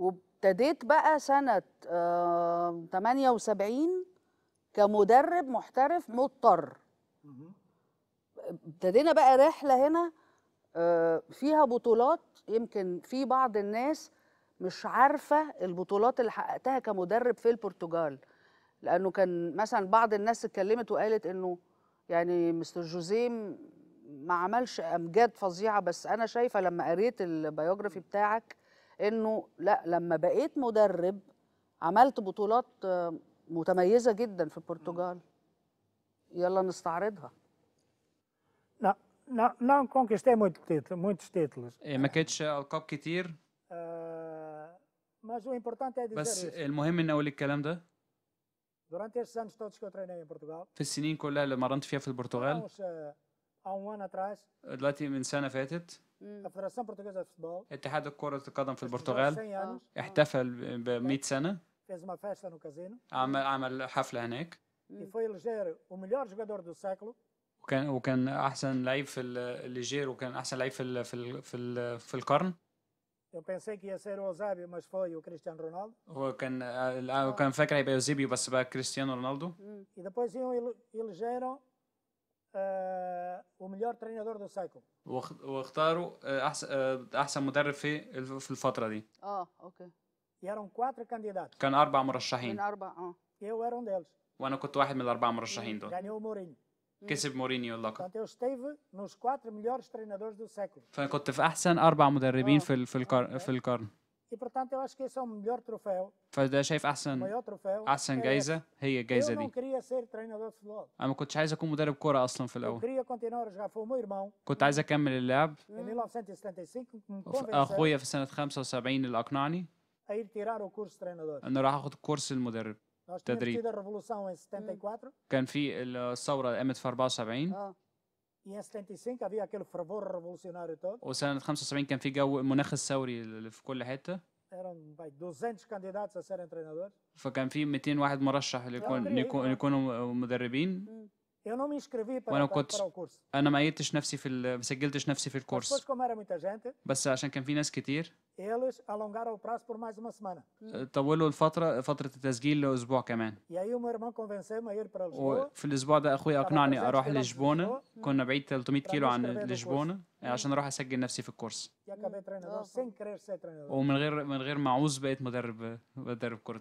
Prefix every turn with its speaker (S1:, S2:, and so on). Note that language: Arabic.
S1: وابتديت بقى سنة 78 آه، كمدرب محترف مضطر ابتدينا بقى رحلة هنا آه، فيها بطولات يمكن في بعض الناس مش عارفة البطولات اللي حققتها كمدرب في البرتغال لأنه كان مثلا بعض الناس اتكلمت وقالت إنه يعني مستر جوزيم ما عملش أمجاد فظيعة بس أنا شايفة لما قريت البيوجرافي بتاعك انه لا لما بقيت مدرب عملت بطولات متميزه جدا في البرتغال يلا نستعرضها لا لا
S2: لا conquistei muito título, muitos títulos.
S3: ما كانتش القاب كتير
S2: آه، بس
S3: المهم ان اقول الكلام ده في السنين كلها اللي مرنت فيها في البرتغال آه، دلوقتي من سنة فاتت اتحاد كرة القدم في البرتغال يعني. احتفل ب 100 سنة عمل عمل حفلة هناك وكان وكان أحسن لعيب في الليجير وكان أحسن لعيب في في في في القرن
S2: Eu pensei que ia ser o Eusébio, mas foi o Cristiano Ronaldo.
S3: كان آه، وكان فاكر هيبقى يوزيبيو بس بقى كريستيانو رونالدو
S2: E آه، ومليار ترينادور دو سايكو
S3: واختاروا آه، احسن آه، احسن مدرب في في الفتره دي
S2: اه اوكي يارون كواتر candidatos
S3: كان اربع مرشحين كان
S2: اربع اه eu era um
S3: وانا كنت واحد من الاربع مرشحين دول ganhou يعني
S2: مورينيو كسب
S3: مورينيو اللقب
S2: portanto eu نوس كواتر مليار ترينادور دو سايكو فانا
S3: كنت في احسن اربع مدربين في في القرن في القرن
S2: E portanto eu acho que esse é o melhor troféu.
S3: فده شايف احسن مياه
S2: احسن جايزه
S3: هي الجايزه دي انا ما كنتش عايز اكون مدرب كوره اصلا في الاول كنت عايز اكمل اللعب اخويا في سنه 75 اللي اقنعني ان راح اخد كورس المدرب تدريب كان في الثوره قامت في 74 وسنة 75 كان في جو مناخ ثوري في كل حتة فكان في 200 واحد مرشح ليكونوا مدربين
S2: وانا كنت
S3: انا ما ايدتش نفسي في ما سجلتش نفسي في الكورس بس عشان كان في ناس كتير
S2: eles alongaram o prazo por mais uma semana.
S3: طولوا الفترة فترة التسجيل لأسبوع كمان. وفي الأسبوع ده أخوي أقنعني أروح لشبونة كنا بعيد 300 كيلو عن لشبونة عشان أروح أسجل نفسي في الكورس. ومن غير من غير ما اعوز بقيت مدرب مدرب كرة